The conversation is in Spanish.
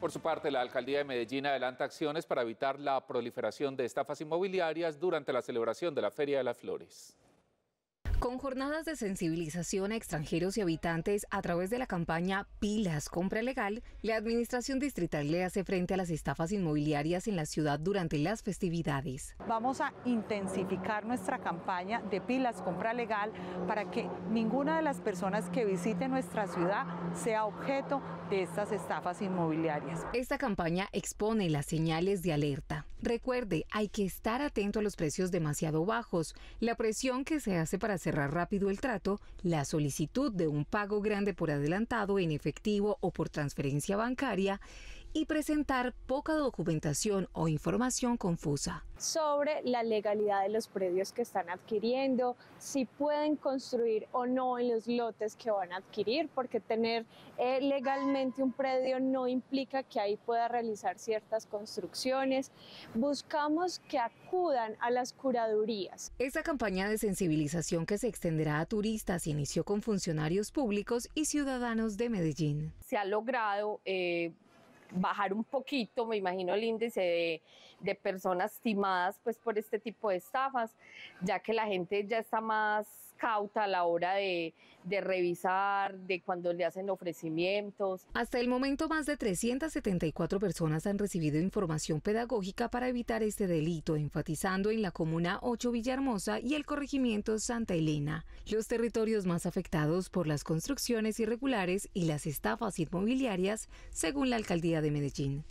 Por su parte, la alcaldía de Medellín adelanta acciones para evitar la proliferación de estafas inmobiliarias durante la celebración de la Feria de las Flores. Con jornadas de sensibilización a extranjeros y habitantes a través de la campaña Pilas Compra Legal, la Administración Distrital le hace frente a las estafas inmobiliarias en la ciudad durante las festividades. Vamos a intensificar nuestra campaña de Pilas Compra Legal para que ninguna de las personas que visite nuestra ciudad sea objeto de estas estafas inmobiliarias. Esta campaña expone las señales de alerta. Recuerde, hay que estar atento a los precios demasiado bajos, la presión que se hace para hacer cerrar rápido el trato, la solicitud de un pago grande por adelantado en efectivo o por transferencia bancaria y presentar poca documentación o información confusa. Sobre la legalidad de los predios que están adquiriendo, si pueden construir o no en los lotes que van a adquirir, porque tener eh, legalmente un predio no implica que ahí pueda realizar ciertas construcciones. Buscamos que acudan a las curadurías. Esta campaña de sensibilización que se extenderá a turistas inició con funcionarios públicos y ciudadanos de Medellín. Se ha logrado eh, bajar un poquito, me imagino, el índice de, personas estimadas pues, por este tipo de estafas, ya que la gente ya está más cauta a la hora de, de revisar, de cuando le hacen ofrecimientos. Hasta el momento, más de 374 personas han recibido información pedagógica para evitar este delito, enfatizando en la Comuna 8 Villahermosa y el corregimiento Santa Elena, los territorios más afectados por las construcciones irregulares y las estafas inmobiliarias, según la alcaldía de Medellín.